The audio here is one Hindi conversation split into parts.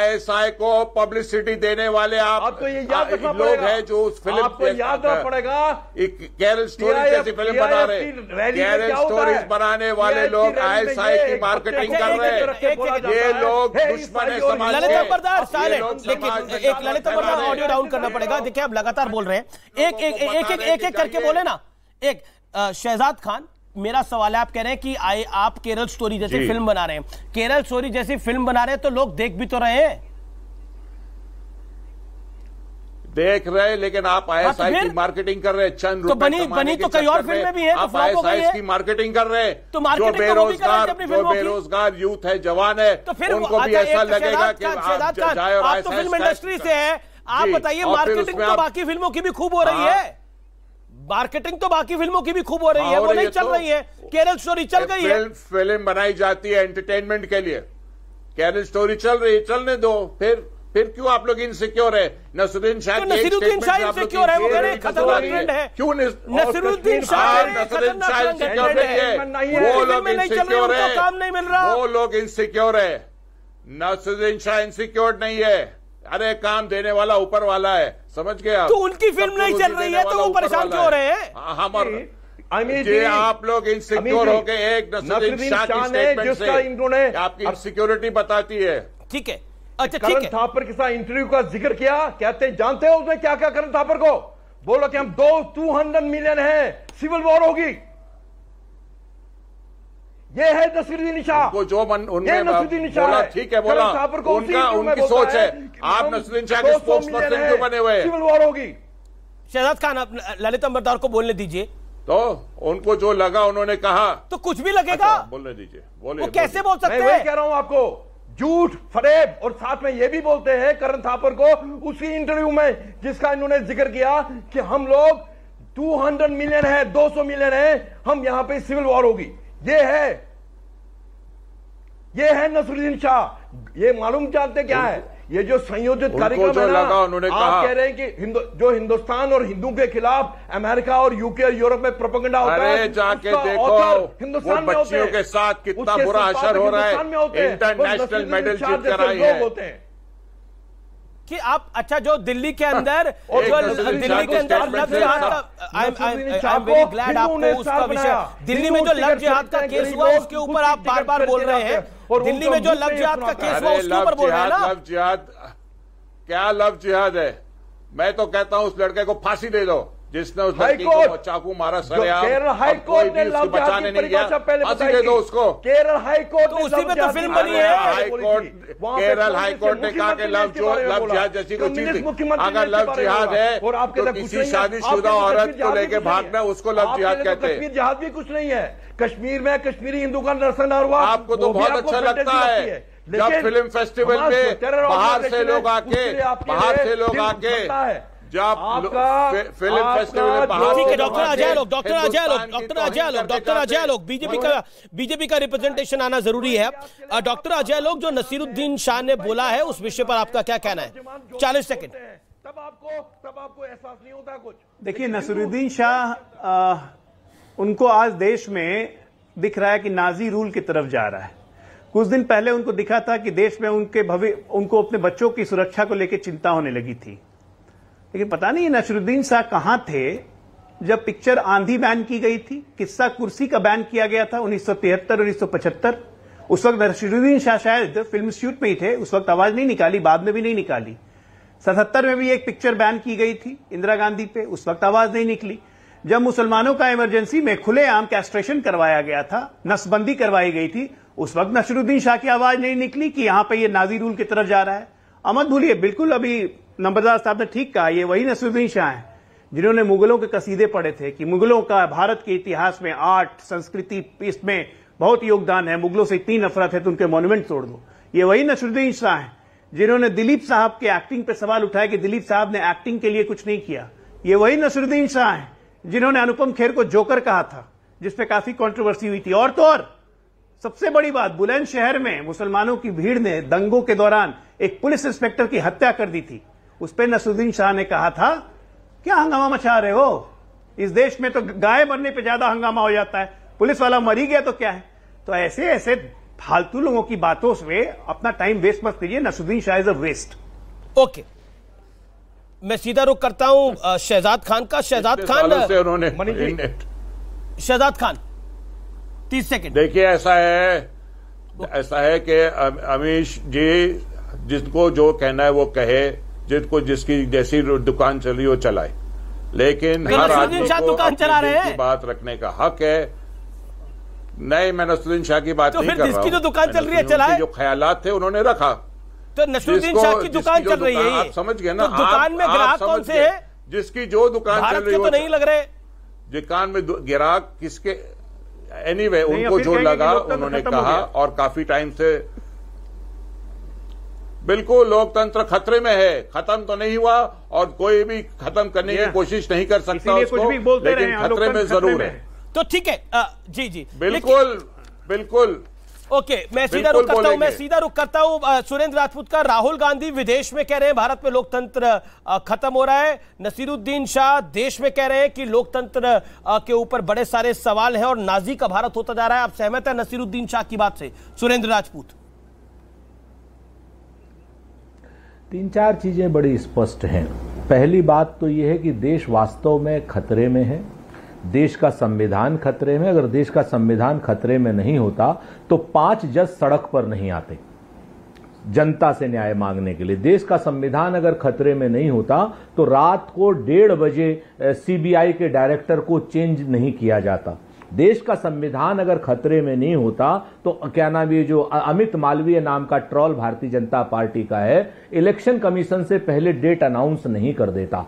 एसआई को पब्लिसिटी देने वाले आप आपको ये याद आ, लोग हैं जो उस फिल्म आपको याद रखना पड़ेगा कैरल स्टोरी जैसी फिल्म बना रहे कैरल स्टोरीज बनाने वाले लोग आई की मार्केटिंग कर रहे हैं ये लोग दुश्मन है समाज के एक ललित ऑडियो डाउन करना पड़ेगा देखिए आप लगातार बोल रहे हैं एक एक एक एक करके बोले ना एक शहजाद खान मेरा सवाल है आप कह रहे हैं कि आए आप केरल स्टोरी जैसी फिल्म बना रहे हैं केरल स्टोरी जैसी फिल्म बना रहे हैं तो लोग देख भी तो रहे हैं देख रहे लेकिन आप आईएसआई हाँ, तो की तो मार्केटिंग तो कर रहे हैं तो बनी बनी तो कई और फिल्में भी हैं आप आईएसआई की मार्केटिंग कर रहे तो जो बेरोजगार जो बेरोजगार यूथ है जवान है तो फिर उनको भी अच्छा, ऐसा लगेगा कि आप तो फिल्म इंडस्ट्री से है आप बताइए मार्केटिंग तो बाकी फिल्मों की भी खूब हो रही हाँ, है मार्केटिंग तो बाकी फिल्मों की भी खूब हो रही हाँ, है वो नहीं चल तो रही है केरल स्टोरी चल गई है फिल्म बनाई जाती है एंटरटेनमेंट के लिए केरल स्टोरी चल रही है चलने दो फिर फिर क्यों आप लोग इनसिक्योर है नसरुद्दीन शाह नसरुद्दीन शाह इनसिक्योर है वो कह रहे हैं खतरनाक ट्रेंड है क्यों नसरुद्दीन शाह हाँ, खतरनाक ट्रेंड है वो लोग इनसिक्योर है काम नहीं मिल रहा वो लोग इनसिक्योर है नसरुद्दीन शाह इनसिक्योर नहीं है अरे काम देने वाला ऊपर वाला है समझ गया तो उनकी फिल्म नहीं चल रही है तो वो परेशान क्यों रहे हैं हाँ, हाँ, ये आप लोग इनसिक्योर हो गए एक इन्होंने आपकी सिक्योरिटी बताती है ठीक है अच्छा करण थापर के साथ इंटरव्यू का जिक्र किया कहते जानते हो उसने क्या क्या करण थापर को बोला कि हम दो टू हंड्रेड मिलियन है सिविल वॉर होगी ये है नसरुद्दीन शाह को जो मन उनने नसरुद्दीन शाह बोला ठीक है बोला उनका उनकी सोच है आप नसरुद्दीन शाह के स्पोक्स पर्सन क्यों बने हुए सिविल वॉर होगी शहजाद खान आप ललित अंबरदार को बोलने दीजिए तो उनको जो लगा उन्होंने कहा तो कुछ भी लगेगा अच्छा, बोलने दीजिए बोले वो कैसे बोल सकते हैं कह रहा हूं आपको झूठ फरेब और साथ में ये भी बोलते हैं करण थापर को उसी इंटरव्यू में जिसका इन्होंने जिक्र किया कि हम लोग 200 मिलियन है 200 मिलियन है हम यहां पे सिविल वॉर होगी ये है ये है नसरुद्दीन शाह ये मालूम चाहते क्या है ये जो संयोजित कार्यक्रम है ना उन्होंने आप कह रहे हैं कि हिंदु, जो हिंदुस्तान और हिंदू के खिलाफ अमेरिका और यूके और यूरोप में प्रोपगेंडा होता है जाके देखो हिंदुस्तान में बच्चियों के साथ कितना बुरा असर हो रहा है इंटरनेशनल मेडल जीत कर आए हैं कि आप अच्छा जो दिल्ली के अंदर दिल्ली के अंदर लव जिहाद का ग्लैड आपको उसका विषय दिल्ली में जो लव जिहाद का केस हुआ उसके ऊपर आप बार बार बोल रहे हैं और दिल्ली में जो लव जिहाद का केस हुआ उसके ऊपर बोल रहे हैं लव जिहाद क्या लव जिहाद है मैं तो कहता हूं उस लड़के को फांसी दे दो जिसने उस लड़की को चाकू मारा केरल कोर्ट ने बचाने नहीं गया पहले दे दो उसको केरल हाईकोर्ट तो उसी में तो फिल्म बनी है कोर्ट केरल हाईकोर्ट ने कहा कि लव जो लव जिहाद जैसी कोई चीज अगर लव जिहाद है और आपके तो किसी शादीशुदा औरत को लेके भागना उसको लव जिहाद कहते हैं जिहाद भी कुछ नहीं है कश्मीर में कश्मीरी हिंदू का नरसन हुआ आपको तो बहुत अच्छा लगता है जब फिल्म फेस्टिवल में बाहर से लोग आके बाहर से लोग आके जब फिल्म फेस्टिवल ठीक है डॉक्टर अजय लोग डॉक्टर अजय तो लोग डॉक्टर अजय लोग डॉक्टर अजय लोग बीजेपी का बीजेपी का रिप्रेजेंटेशन आना जरूरी है डॉक्टर अजय लोग जो नसीरुद्दीन शाह ने बोला है उस विषय पर आपका क्या कहना है चालीस सेकेंड तब आपको तब आपको एहसास नहीं होता कुछ देखिए नसीरुद्दीन शाह उनको आज देश में दिख रहा है कि नाजी रूल की तरफ जा रहा है कुछ दिन पहले उनको दिखा था कि देश में उनके भवि उनको अपने बच्चों की सुरक्षा को लेकर चिंता होने लगी थी लेकिन पता नहीं नसरुद्दीन शाह कहां थे जब पिक्चर आंधी बैन की गई थी किस्सा कुर्सी का बैन किया गया था 1973 1975 उस वक्त नसरुद्दीन शाह शायद फिल्म शूट में ही थे उस वक्त आवाज नहीं निकाली बाद में भी नहीं निकाली सतहत्तर में भी एक पिक्चर बैन की गई थी इंदिरा गांधी पे उस वक्त आवाज नहीं निकली जब मुसलमानों का इमरजेंसी में खुलेआम कैस्ट्रेशन करवाया गया था नसबंदी करवाई गई थी उस वक्त नसरुद्दीन शाह की आवाज नहीं निकली कि यहां पर यह नाजी रूल की तरफ जा रहा है अमत भूलिए बिल्कुल अभी नंबरदार साहब ने ठीक कहा ये वही नसरुद्दीन शाह हैं जिन्होंने मुगलों के कसीदे पढ़े थे कि मुगलों का भारत के इतिहास में आर्ट संस्कृति इसमें बहुत योगदान है मुगलों से इतनी नफरत है तो उनके मोन्यूमेंट तोड़ दो ये वही नसरुद्दीन शाह हैं जिन्होंने दिलीप साहब के एक्टिंग पे सवाल उठाया कि दिलीप साहब ने एक्टिंग के लिए कुछ नहीं किया ये वही नसरुद्दीन शाह हैं जिन्होंने अनुपम खेर को जोकर कहा था जिसपे काफी कंट्रोवर्सी हुई थी और तो और सबसे बड़ी बात बुलंदशहर में मुसलमानों की भीड़ ने दंगों के दौरान एक पुलिस इंस्पेक्टर की हत्या कर दी थी उस पर नसरुद्दीन शाह ने कहा था क्या हंगामा मचा रहे हो इस देश में तो गाय बनने पे ज्यादा हंगामा हो जाता है पुलिस वाला मरी गया तो क्या है तो ऐसे ऐसे फालतू लोगों की बातों से अपना टाइम वेस्ट मत करिए Naseeruddin Shah is a waste okay मैं सीधा रुख करता हूं शहजाद खान का शहजाद खान उन्होंने शहजाद खान तीस सेकेंड देखिए ऐसा है ऐसा है कि अमीश जी जिसको जो कहना है वो कहे जिसको जिसकी जैसी दुकान चल रही हो चलाए लेकिन हर आदमी दुकान चला रहे हैं बात रखने का हक है नहीं मैं नसरुद्दीन शाह की बात तो नहीं कर रहा जो दुकान चल रही है चलाए जो ख्याल थे उन्होंने रखा तो नसरुद्दीन शाह की दुकान चल रही है आप समझ गए ना तो दुकान में ग्राहक कौन से है जिसकी जो दुकान चल रही है तो नहीं लग रहे दुकान में ग्राहक किसके एनीवे anyway, उनको जो लगा तो उन्होंने कहा और काफी टाइम से बिल्कुल लोकतंत्र खतरे में है खत्म तो नहीं हुआ और कोई भी खत्म करने की कोशिश नहीं कर सकता उसको लेकिन खतरे में जरूर है तो ठीक है जी जी बिल्कुल बिल्कुल ओके मैं सीधा रुक करता हूं मैं सीधा रुक करता हूं सुरेंद्र राजपूत का राहुल गांधी विदेश में कह रहे हैं भारत में लोकतंत्र खत्म हो रहा है नसीरुद्दीन शाह देश में कह रहे हैं कि लोकतंत्र के ऊपर बड़े सारे सवाल हैं और नाजी का भारत होता जा रहा है आप सहमत है नसीरुद्दीन शाह की बात से सुरेंद्र राजपूत तीन चार चीजें बड़ी स्पष्ट हैं पहली बात तो यह है कि देश वास्तव में खतरे में है देश का संविधान खतरे में अगर देश का संविधान खतरे में नहीं होता तो पांच जज सड़क पर नहीं आते जनता से न्याय मांगने के लिए देश का संविधान अगर खतरे में नहीं होता तो रात को डेढ़ बजे सीबीआई के डायरेक्टर को चेंज नहीं किया जाता देश का संविधान अगर खतरे में नहीं होता तो क्या नाम ये जो अमित मालवीय नाम का ट्रॉल भारतीय जनता पार्टी का है इलेक्शन कमीशन से पहले डेट अनाउंस नहीं कर देता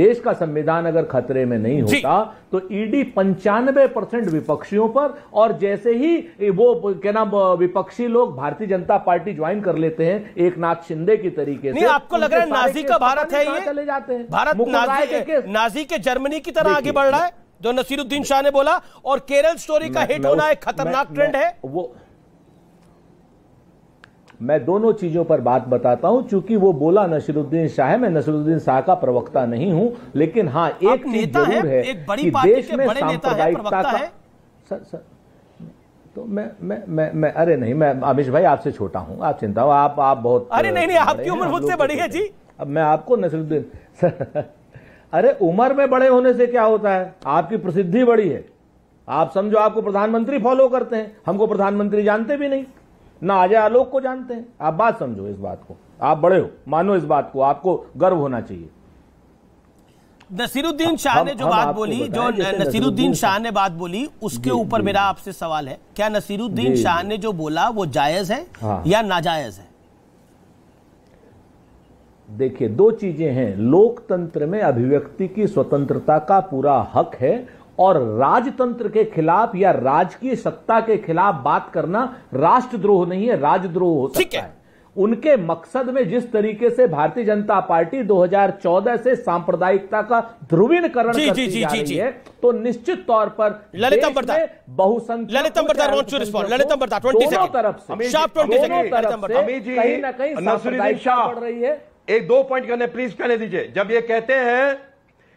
देश का संविधान अगर खतरे में नहीं होता तो ईडी e पंचानवे परसेंट विपक्षियों पर और जैसे ही वो क्या नाम विपक्षी लोग भारतीय जनता पार्टी ज्वाइन कर लेते हैं एक नाथ शिंदे की तरीके से आपको लग रहा है नाजी का भारत है ये चले जाते हैं भारत नाजी के जर्मनी की तरह आगे बढ़ रहा है जो नसीरुद्दीन शाह ने बोला और केरल स्टोरी का हिट होना एक खतरनाक ट्रेंड है वो मैं दोनों चीजों पर बात बताता हूं क्योंकि वो बोला नसीरुद्दीन शाह मैं नसीरुद्दीन शाह का प्रवक्ता नहीं हूं लेकिन हाँ एक चीज जरूर है, एक बड़ी कि देश में सांप्रदायिकता का सर, सर, तो मैं मैं मैं मैं अरे नहीं मैं अमिश भाई आपसे छोटा हूं आप चिंता हो आप आप बहुत अरे नहीं नहीं आपकी उम्र मुझसे बड़ी है तो- जी अब मैं आपको नसरुद्दीन अरे उम्र में बड़े होने से क्या होता है आपकी प्रसिद्धि बड़ी है आप समझो आपको प्रधानमंत्री फॉलो करते हैं हमको प्रधानमंत्री जानते भी नहीं ना अजय आलोक को जानते हैं आप बात समझो इस बात को आप बड़े हो मानो इस बात को आपको गर्व होना चाहिए नसीरुद्दीन शाह ने जो बात बोली जो नसीरुद्दीन शाह ने बात बोली उसके ऊपर मेरा आपसे सवाल है क्या नसीरुद्दीन शाह ने जो बोला वो जायज है हाँ। या नाजायज है देखिए दो चीजें हैं लोकतंत्र में अभिव्यक्ति की स्वतंत्रता का पूरा हक है और राजतंत्र के खिलाफ या राजकीय सत्ता के खिलाफ बात करना राष्ट्रद्रोह नहीं है राजद्रोह हो सकता है।, है उनके मकसद में जिस तरीके से भारतीय जनता पार्टी 2014 से सांप्रदायिकता का ध्रुवीकरण करती जी, जी, जी, जी, है तो निश्चित तौर पर ललितम बहुसंख्यक दोनों तरफ से कहीं ना कहीं सांप्रदायिकता बढ़ रही है एक दो पॉइंट करने प्लीज कहने दीजिए जब ये कहते हैं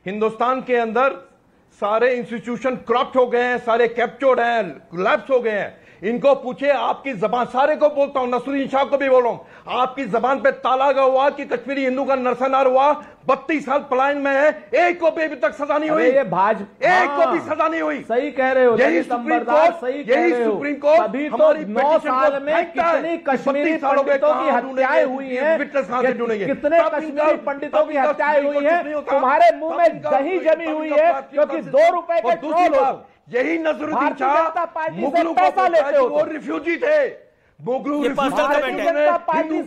हिंदुस्तान के अंदर सारे इंस्टीट्यूशन करप्ट हो गए हैं सारे कैप्चोर्ड हैं लैप्स हो गए हैं इनको पूछे आपकी जबान सारे को बोलता हूं नसरुद्दीन शाह को भी बोलो आपकी जबान पे ताला गया हुआ कि कश्मीरी हिंदू का नरसनार हुआ बत्तीस साल पलायन में है एक को भी अभी तक सजा नहीं हुई ये भाजपा एक को भी हाँ। सजा नहीं हुई सही कह रहे हो यही सुप्रीम कोर्ट सही यही तो सुप्रीम कोर्ट हमारी नौ साल में कितनी कश्मीरी पंडितों की हत्याएं हुई है कितने कश्मीरी पंडितों की हत्याएं हुई है तुम्हारे मुंह में दही जमी हुई है क्योंकि दो रुपए के ट्रोल यही नजरुद्दीन शाह रिफ्यूजी थे हाँ, बीजेपी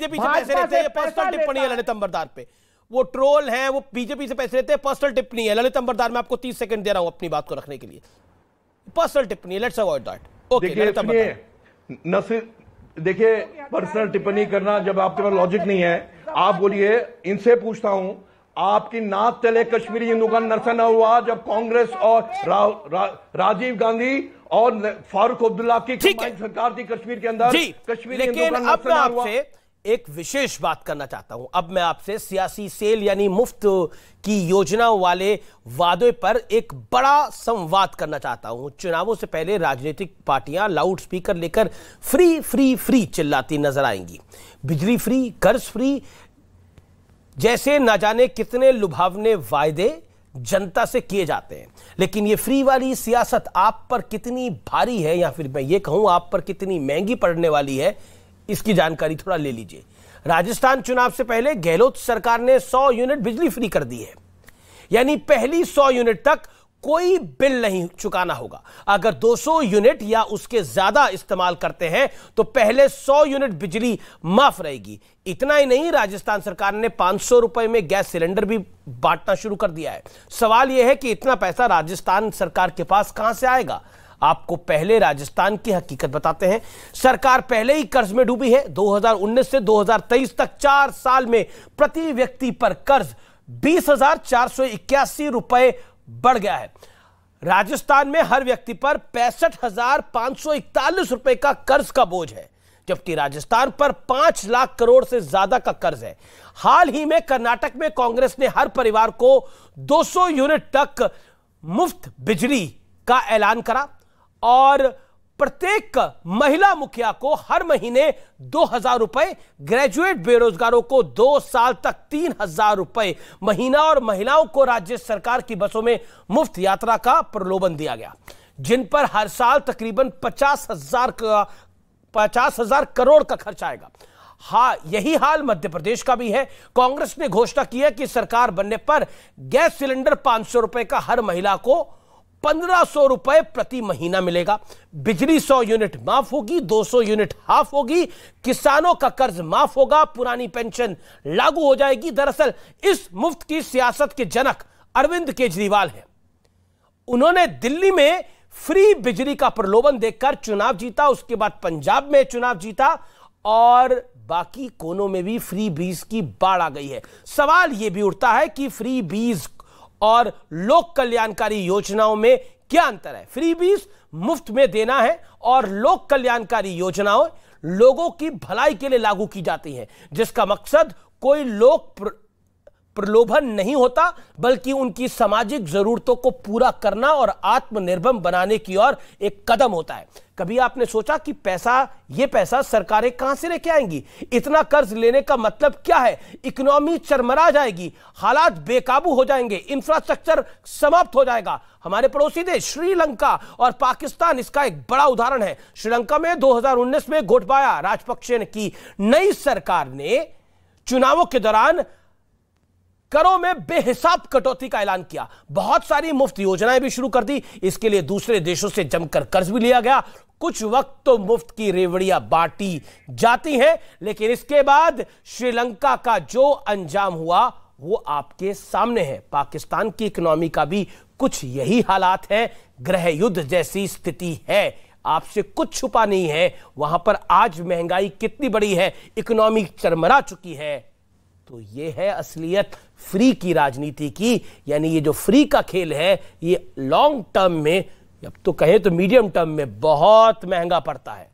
टिप्पणी है ललित अंबरदार वो ट्रोल है वो बीजेपी से पैसे लेते हैं पर्सनल टिप्पणी है ललित अंबरदार मैं आपको तीस सेकंड दे रहा हूं अपनी बात को रखने के लिए पर्सनल टिप्पणी लेट्स अवॉइड दैट ओके देखिए पर्सनल तो टिप्पणी करना जब आपके पास लॉजिक नहीं है आप बोलिए इनसे पूछता हूं आपकी नाक तले कश्मीरी हिंदू का नरसन हुआ जब कांग्रेस और रा, रा, राजीव गांधी और फारूक अब्दुल्ला की सरकार थी कश्मीर के अंदर कश्मीर आपसे एक विशेष बात करना चाहता हूं अब मैं आपसे सियासी सेल यानी मुफ्त की योजना वाले वादे पर एक बड़ा संवाद करना चाहता हूं चुनावों से पहले राजनीतिक पार्टियां लाउड स्पीकर लेकर फ्री फ्री फ्री चिल्लाती नजर आएंगी बिजली फ्री कर्ज फ्री जैसे ना जाने कितने लुभावने वायदे जनता से किए जाते हैं लेकिन ये फ्री वाली सियासत आप पर कितनी भारी है या फिर मैं ये कहूं आप पर कितनी महंगी पड़ने वाली है इसकी जानकारी थोड़ा ले लीजिए राजस्थान चुनाव से पहले गहलोत सरकार ने 100 यूनिट बिजली फ्री कर दी है यानी पहली 100 यूनिट तक कोई बिल नहीं चुकाना होगा अगर 200 यूनिट या उसके ज्यादा इस्तेमाल करते हैं तो पहले 100 यूनिट बिजली माफ रहेगी इतना ही नहीं राजस्थान सरकार ने पांच रुपए में गैस सिलेंडर भी बांटना शुरू कर दिया है सवाल यह है कि इतना पैसा राजस्थान सरकार के पास कहां से आएगा आपको पहले राजस्थान की हकीकत बताते हैं सरकार पहले ही कर्ज में डूबी है 2019 से 2023 तक चार साल में प्रति व्यक्ति पर कर्ज बीस हजार चार सौ इक्यासी रुपए बढ़ गया है राजस्थान में हर व्यक्ति पर पैंसठ हजार पांच सौ इकतालीस रुपए का कर्ज का बोझ है जबकि राजस्थान पर पांच लाख करोड़ से ज्यादा का कर्ज है हाल ही में कर्नाटक में कांग्रेस ने हर परिवार को 200 यूनिट तक मुफ्त बिजली का ऐलान करा और प्रत्येक महिला मुखिया को हर महीने दो हजार रुपए ग्रेजुएट बेरोजगारों को दो साल तक तीन हजार रुपए महीना और महिलाओं को राज्य सरकार की बसों में मुफ्त यात्रा का प्रलोभन दिया गया जिन पर हर साल तकरीबन पचास हजार का पचास हजार करोड़ का खर्च आएगा हा यही हाल मध्य प्रदेश का भी है कांग्रेस ने घोषणा की है कि सरकार बनने पर गैस सिलेंडर पांच सौ रुपए का हर महिला को पंद्रह सौ रुपए प्रति महीना मिलेगा बिजली सौ यूनिट माफ होगी दो सौ यूनिट हाफ होगी किसानों का कर्ज माफ होगा पुरानी पेंशन लागू हो जाएगी दरअसल इस मुफ्त की सियासत के जनक अरविंद केजरीवाल हैं उन्होंने दिल्ली में फ्री बिजली का प्रलोभन देखकर चुनाव जीता उसके बाद पंजाब में चुनाव जीता और बाकी कोनों में भी फ्री बीज की बाढ़ आ गई है सवाल यह भी उठता है कि फ्री बीज और लोक कल्याणकारी योजनाओं में क्या अंतर है फ्रीबीज मुफ्त में देना है और लोक कल्याणकारी योजनाओं लोगों की भलाई के लिए लागू की जाती है जिसका मकसद कोई लोक प्रलोभन नहीं होता बल्कि उनकी सामाजिक जरूरतों को पूरा करना और आत्मनिर्भर बनाने की ओर एक कदम होता है कभी आपने सोचा कि पैसा ये पैसा सरकारें कहां से लेके आएंगी इतना कर्ज लेने का मतलब क्या है इकोनॉमी चरमरा जाएगी हालात बेकाबू हो जाएंगे इंफ्रास्ट्रक्चर समाप्त हो जाएगा हमारे पड़ोसी देश श्रीलंका और पाकिस्तान इसका एक बड़ा उदाहरण है श्रीलंका में दो में गोटबाया राजपक्षे की नई सरकार ने चुनावों के दौरान करों में बेहिसाब कटौती का ऐलान किया बहुत सारी मुफ्त योजनाएं भी शुरू कर दी इसके लिए दूसरे देशों से जमकर कर्ज भी लिया गया कुछ वक्त तो मुफ्त की रेवड़ियां बांटी जाती हैं लेकिन इसके बाद श्रीलंका का जो अंजाम हुआ वो आपके सामने है पाकिस्तान की इकोनॉमी का भी कुछ यही हालात है ग्रह युद्ध जैसी स्थिति है आपसे कुछ छुपा नहीं है वहां पर आज महंगाई कितनी बड़ी है इकोनॉमी चरमरा चुकी है तो ये है असलियत फ्री की राजनीति की यानी ये जो फ्री का खेल है ये लॉन्ग टर्म में अब तो कहे तो मीडियम टर्म में बहुत महंगा पड़ता है